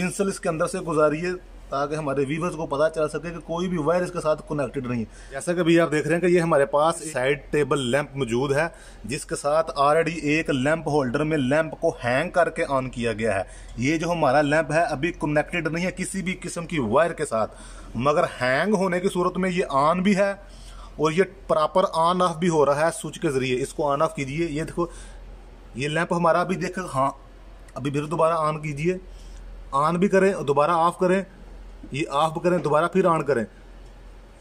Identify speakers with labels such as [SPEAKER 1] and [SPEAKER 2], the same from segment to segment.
[SPEAKER 1] पिंसल इसके अंदर से गुजारिए ताकि हमारे व्यूवर्स को पता चल सके कि कोई भी वायर इसके साथ कनेक्टेड नहीं है जैसा कि अभी आप देख रहे हैं कि ये हमारे पास साइड टेबल लैंप मौजूद है जिसके साथ ऑलरेडी एक लैंप होल्डर में लैंप को हैंग करके ऑन किया गया है ये जो हमारा लैंप है अभी कनेक्टेड नहीं है किसी भी किस्म की वायर के साथ मगर हैंग होने की सूरत में ये ऑन भी है और ये प्रॉपर ऑन ऑफ भी हो रहा है स्विच के ज़रिए इसको ऑन ऑफ कीजिए ये देखो ये लैंप हमारा अभी देख हाँ अभी फिर दोबारा ऑन कीजिए ऑन भी करें और दोबारा ऑफ करें ये ऑफ करें दोबारा फिर ऑन करें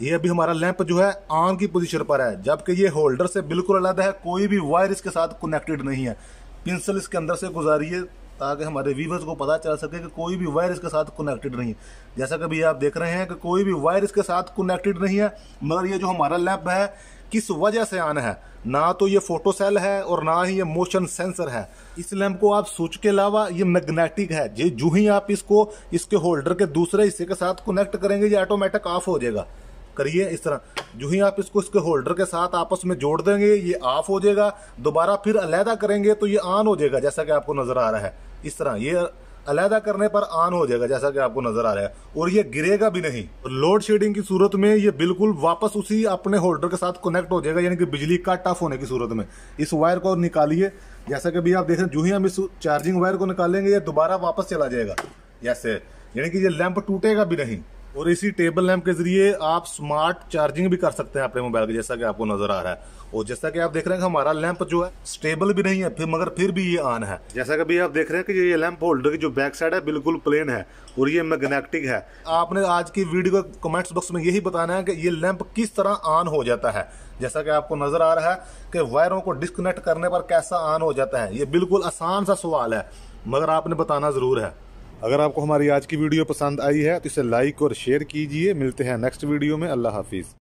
[SPEAKER 1] ये अभी हमारा लैंप जो है ऑन की पोजीशन पर है जबकि ये होल्डर से बिल्कुल अलग है कोई भी वायर इसके साथ कनेक्टेड नहीं है पिंसल इसके अंदर से गुजारिए ताकि हमारे व्यूवर्स को पता चल सके कि कोई भी वायर इसके साथ कनेक्टेड नहीं है जैसा कि अभी आप देख रहे हैं कि कोई भी वायर इसके साथ कनेक्टेड नहीं है मगर ये जो हमारा लैंप है किस वजह से आना है ना तो ये फोटो सेल है और ना ही ये मोशन सेंसर है इस लैंप को आप स्विच के अलावा ये मैग्नेटिक है ये जो ही आप इसको इसके होल्डर के दूसरे हिस्से के साथ कनेक्ट करेंगे ये ऑटोमेटिक ऑफ हो जाएगा करिए इस तरह जो ही आप इसको इसके होल्डर के साथ आपस में जोड़ देंगे ये ऑफ हो जाएगा दोबारा फिर अलहदा करेंगे तो ये ऑन हो जाएगा जैसा कि आपको नजर आ रहा है इस तरह ये अलहदा करने पर आन हो जाएगा जैसा कि आपको नजर आ रहा है और ये गिरेगा भी नहीं लोड शेडिंग की सूरत में ये बिल्कुल वापस उसी अपने होल्डर के साथ कनेक्ट हो जाएगा यानी कि बिजली कट ऑफ होने की सूरत में इस वायर को निकालिए जैसा कि अभी आप देख रहे हैं जो ही हम इस चार्जिंग वायर को निकालेंगे ये दोबारा वापस चला जाएगा जैसे यानी कि ये लैंप टूटेगा भी नहीं और इसी टेबल लैम्प के जरिए आप स्मार्ट चार्जिंग भी कर सकते हैं अपने मोबाइल के जैसा कि आपको नजर आ रहा है और जैसा कि आप देख रहे हैं कि हमारा लैंप जो है स्टेबल भी नहीं है फिर मगर फिर भी ये ऑन है जैसा कि अभी आप देख रहे हैं कि ये लैंप होल्डर की जो बैक साइड है बिल्कुल प्लेन है और ये मैग्नेटिक है आपने आज की वीडियो के कमेंट्स बॉक्स में यही बताना है कि ये लैंप किस तरह ऑन हो जाता है जैसा कि आपको नजर आ रहा है कि वायरों को डिस्कनेक्ट करने पर कैसा ऑन हो जाता है ये बिल्कुल आसान सा सवाल है मगर आपने बताना जरूर है अगर आपको हमारी आज की वीडियो पसंद आई है तो इसे लाइक और शेयर कीजिए मिलते हैं नेक्स्ट वीडियो में अल्लाह हाफिज़